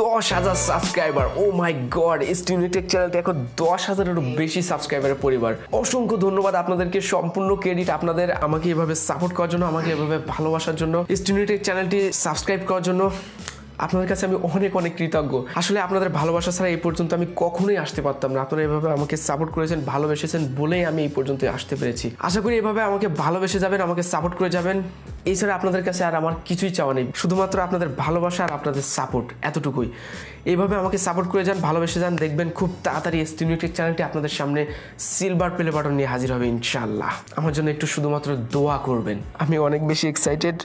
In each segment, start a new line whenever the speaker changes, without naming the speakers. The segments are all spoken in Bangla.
দশ হাজার সাবস্ক্রাইবার ও মাই গড স্টিউনিটেক চ্যানেলটি এখন দশ হাজারেরও বেশি সাবস্ক্রাইবারের পরিবার অসংখ্য ধন্যবাদ আপনাদেরকে সম্পূর্ণ ক্রেডিট আপনাদের আমাকে এভাবে সাপোর্ট করার জন্য আমাকে এভাবে ভালোবাসার জন্য স্টিউনিটেক চ্যানেলটি সাবস্ক্রাইব করার জন্য আপনাদের কাছে আমি অনেক অনেক কৃতজ্ঞ আসলে আপনাদের ভালোবাসা ছাড়া এই পর্যন্ত আমি কখনোই আসতে পারতাম না আপনারা এভাবে আমাকে সাপোর্ট করেছেন ভালোবেসেছেন বলেই আমি এই পর্যন্ত আসতে পেরেছি আশা করি এভাবে আমাকে ভালোবেসে যাবেন আমাকে সাপোর্ট করে যাবেন এছাড়া আপনাদের কাছে আর আমার কিছুই চাওয়া নেই শুধুমাত্র আপনাদের ভালোবাসা আর আপনাদের সাপোর্ট এতটুকুই এইভাবে আমাকে সাপোর্ট করে যান ভালোবেসে যান দেখবেন খুব তাড়াতাড়ি স্টিমিউটেক চ্যানেলটি আপনাদের সামনে সিলভার প্লে বাটন নিয়ে হাজির হবে ইনশাল্লাহ আমার জন্য একটু শুধুমাত্র দোয়া করবেন আমি অনেক বেশি এক্সাইটেড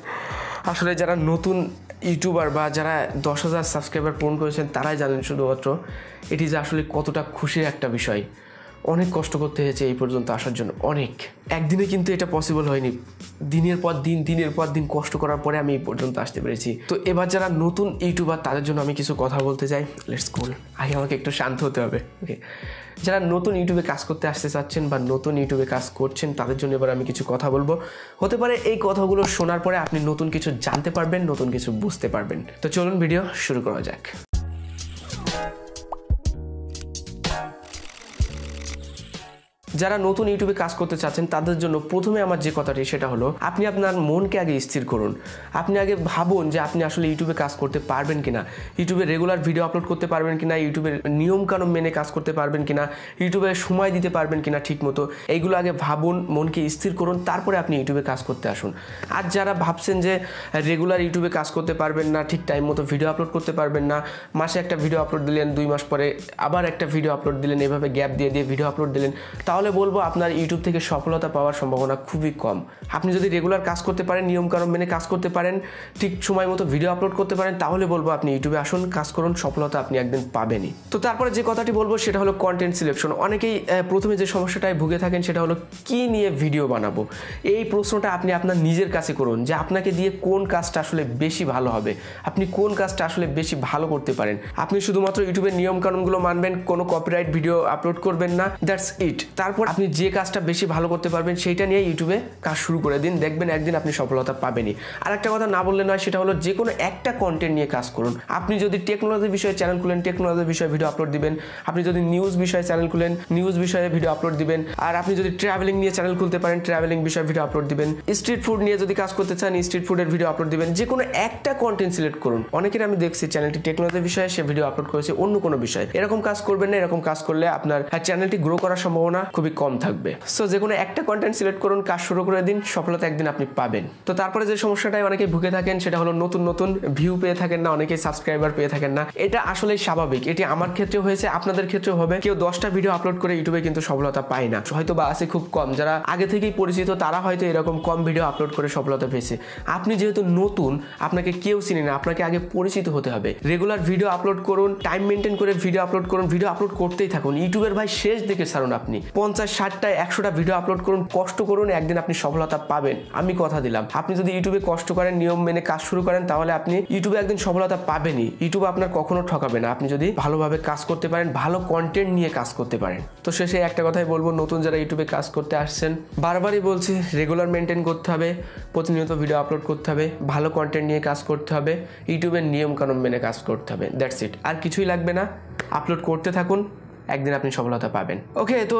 আসলে যারা নতুন ইউটিউবার বা যারা দশ হাজার সাবস্ক্রাইবার পূরণ করেছেন তারাই জানেন শুধুমাত্র এটি যে আসলে কতটা খুশির একটা বিষয় অনেক কষ্ট করতে হয়েছে এই পর্যন্ত আসার জন্য অনেক একদিনে কিন্তু এটা পসিবল হয়নি দিনের পর দিন দিনের পর দিন কষ্ট করার পরে আমি এই পর্যন্ত আসতে পেরেছি তো এবার যারা নতুন ইউটিউবার তাদের জন্য আমি কিছু কথা বলতে চাই লেটস কুল আগে আমাকে একটু শান্ত হতে হবে ওকে যারা নতুন ইউটিউবে কাজ করতে আসতে চাচ্ছেন বা নতুন ইউটিউবে কাজ করছেন তাদের জন্য এবার আমি কিছু কথা বলবো হতে পারে এই কথাগুলো শোনার পরে আপনি নতুন কিছু জানতে পারবেন নতুন কিছু বুঝতে পারবেন তো চলুন ভিডিও শুরু করা যাক যারা নতুন ইউটিউবে কাজ করতে চাচ্ছেন তাদের জন্য প্রথমে আমার যে কথাটি সেটা হলো আপনি আপনার মনকে আগে স্থির করুন আপনি আগে ভাবুন যে আপনি আসলে ইউটিউবে কাজ করতে পারবেন কিনা ইউটিউবে রেগুলার ভিডিও আপলোড করতে পারবেন কিনা ইউটিউবের নিয়মকানুন মেনে কাজ করতে পারবেন কিনা ইউটিউবে সময় দিতে পারবেন কিনা ঠিক মতো এইগুলো আগে ভাবুন মনকে স্থির করুন তারপরে আপনি ইউটিউবে কাজ করতে আসুন আর যারা ভাবছেন যে রেগুলার ইউটিউবে কাজ করতে পারবেন না ঠিক টাইম মতো ভিডিও আপলোড করতে পারবেন না মাসে একটা ভিডিও আপলোড দিলেন দুই মাস পরে আবার একটা ভিডিও আপলোড দিলেন এভাবে গ্যাপ দিয়ে দিয়ে ভিডিও আপলোড দিলেন তাহলে তাহলে বলবো আপনার ইউটিউব থেকে সফলতা পাওয়ার সম্ভাবনা খুবই কম আপনি যদি রেগুলার কাজ করতে পারেন নিয়মকানুন মেনে কাজ করতে পারেন ঠিক সময় মতো ভিডিও আপলোড করতে পারেন তাহলে বলবো আপনি ইউটিউবে আসুন কাজ করুন সফলতা আপনি একদিন পাবেনই তো তারপরে যে কথাটি বলবো সেটা হলো কন্টেন্ট সিলেকশন অনেকেই প্রথমে যে সমস্যাটায় ভুগে থাকেন সেটা হলো কি নিয়ে ভিডিও বানাবো এই প্রশ্নটা আপনি আপনার নিজের কাছে করুন যে আপনাকে দিয়ে কোন কাজটা আসলে বেশি ভালো হবে আপনি কোন কাজটা আসলে বেশি ভালো করতে পারেন আপনি শুধুমাত্র ইউটিউবের নিয়মকানুনগুলো মানবেন কোনো কপিরাইট ভিডিও আপলোড করবেন না দ্যাটস ইট তারপর তারপর আপনি যে কাজটা বেশি ভালো করতে পারবেন সেইটা নিয়ে ইউটিউবে কাজ শুরু করে দিন দেখবেন একদিন আপনি সফলতা পাবেনই আর একটা কথা না বললে নয় সেটা হলো যে কোনো একটা কন্টেন্ট নিয়ে কাজ করুন আপনি যদি টেকনোলজি বিষয়ে চ্যানেল খুলেন টেকনোলজি বিষয়ে ভিডিও আপলোড দিবেন আপনি যদি নিউজ বিষয়ে চ্যানেল খুলেন নিউজ বিষয়ে ভিডিও আপলোড দিবেন আর আপনি যদি ট্রাভেলিং নিয়ে চ্যানেল খুলতে পারেন ট্রাভেলিং বিষয়ে ভিডিও আপলোড দিবেন স্ট্রিট ফুড নিয়ে যদি কাজ করতে চান স্ট্রিট ফুডের ভিডিও আপলোড দিবেন যে কোনো একটা কন্টেন্ট সিলেক্ট করুন অনেকের আমি দেখছি চ্যানেলটি টেকনোলজি বিষয়ে সে ভিডিও আপলোড করেছে অন্য কোনো বিষয়ে এরকম কাজ করবেন না এরকম কাজ করলে আপনার চ্যানেলটি গ্রো করার সম্ভাবনা খুব খুবই কম থাকবে সো যে কোনো একটা কন্টেন্ট সিলেক্ট করুন কাজ শুরু করে দিন সফলতা একদিন আপনি পাবেন তো তারপরে যে সমস্যাটাই অনেকে ভুগে থাকেন সেটা হলো নতুন নতুন ভিউ পেয়ে থাকেন না অনেকে সাবস্ক্রাইবার পেয়ে থাকেন না এটা আসলে স্বাভাবিক এটি আমার ক্ষেত্রে হয়েছে আপনাদের ক্ষেত্রে হবে কেউ দশটা ভিডিও আপলোড করে ইউটিউবে কিন্তু সফলতা পায় না হয়তো বা আছে খুব কম যারা আগে থেকেই পরিচিত তারা হয়তো এরকম কম ভিডিও আপলোড করে সফলতা পেয়েছে আপনি যেহেতু নতুন আপনাকে কেউ চিনে না আপনাকে আগে পরিচিত হতে হবে রেগুলার ভিডিও আপলোড করুন টাইম মেনটেন করে ভিডিও আপলোড করুন ভিডিও আপলোড করতেই থাকুন ইউটিউবের ভাই শেষ দিকে ছাড়ুন আপনি পঞ্চাশ পঞ্চাশ ষাটটায় একশোটা ভিডিও আপলোড করুন কষ্ট করুন একদিন আপনি সফলতা পাবেন আমি কথা দিলাম আপনি যদি ইউটিউবে কষ্ট করেন নিয়ম মেনে কাজ শুরু করেন তাহলে আপনি ইউটিউবে একদিন সফলতা পাবেনই ইউটিউব আপনার কখনো ঠকাবে না আপনি যদি ভালোভাবে কাজ করতে পারেন ভালো কন্টেন্ট নিয়ে কাজ করতে পারেন তো শেষে একটা কথাই বলবো নতুন যারা ইউটিউবে কাজ করতে আসছেন বারবারই বলছি রেগুলার মেনটেন করতে হবে প্রতিনিয়ত ভিডিও আপলোড করতে হবে ভালো কন্টেন্ট নিয়ে কাজ করতে হবে ইউটিউবের নিয়মকানুন মেনে কাজ করতে হবে দ্যাটস ইট আর কিছুই লাগবে না আপলোড করতে থাকুন একদিন আপনি সফলতা পাবেন ওকে তো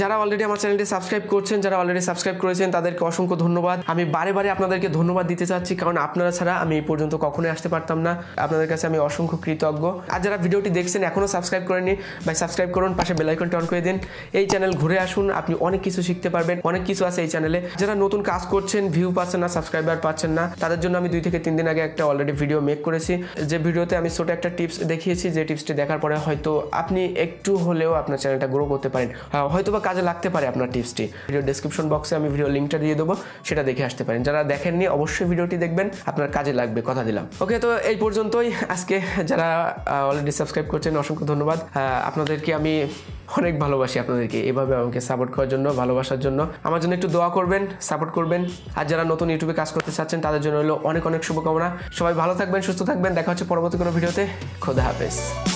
যারা অলরেডি আমার চ্যানেলটি সাবস্ক্রাইব করছেন যারা অলরেডি সাবস্ক্রাইব করেছেন তাদেরকে অসংখ্য ধন্যবাদ আমি বারে বারে আপনাদেরকে ধন্যবাদ দিতে চাচ্ছি কারণ আপনারা ছাড়া আমি এই পর্যন্ত কখনোই আসতে পারতাম না আপনাদের কাছে আমি অসংখ্য কৃতজ্ঞ আর যারা ভিডিওটি দেখছেন এখনও সাবস্ক্রাইব করেনি বা সাবস্ক্রাইব করুন পাশে বেলাইকনটা অন করে দিন এই চ্যানেল ঘুরে আসুন আপনি অনেক কিছু শিখতে পারবেন অনেক কিছু আছে এই চ্যানেলে যারা নতুন কাজ করছেন ভিউ পাচ্ছেন না সাবস্ক্রাইবার পাচ্ছেন না তাদের জন্য আমি দুই থেকে তিন দিন আগে একটা অলরেডি ভিডিও মেক করেছি যে ভিডিওতে আমি ছোট একটা টিপস দেখিয়েছি যে টিপসটি দেখার পরে হয়তো আপনি একটু হলেও আপনার চ্যানেলটা গ্রো করতে পারেন হ্যাঁ, হয়তো বা কাজে লাগতে পারে আপনার টিপসটি ভিডিও ডিসক্রিপশন বক্সে আমি ভিডিও লিঙ্কটা দিয়ে দেবো সেটা দেখে আসতে পারেন যারা দেখেননি অবশ্যই ভিডিওটি দেখবেন আপনার কাজে লাগবে কথা দিলাম ওকে তো এই পর্যন্তই আজকে যারা অলরেডি সাবস্ক্রাইব করছেন অসংখ্য ধন্যবাদ আপনাদেরকে আমি অনেক ভালোবাসি আপনাদেরকে এভাবে আমাকে সাপোর্ট করার জন্য ভালোবাসার জন্য আমার জন্য একটু দোয়া করবেন সাপোর্ট করবেন আর যারা নতুন ইউটিউবে কাজ করতে চাচ্ছেন তাদের জন্য হলো অনেক অনেক শুভকামনা সবাই ভালো থাকবেন সুস্থ থাকবেন দেখা হচ্ছে পরবর্তী কোনো ভিডিওতে খোদা হাফেজ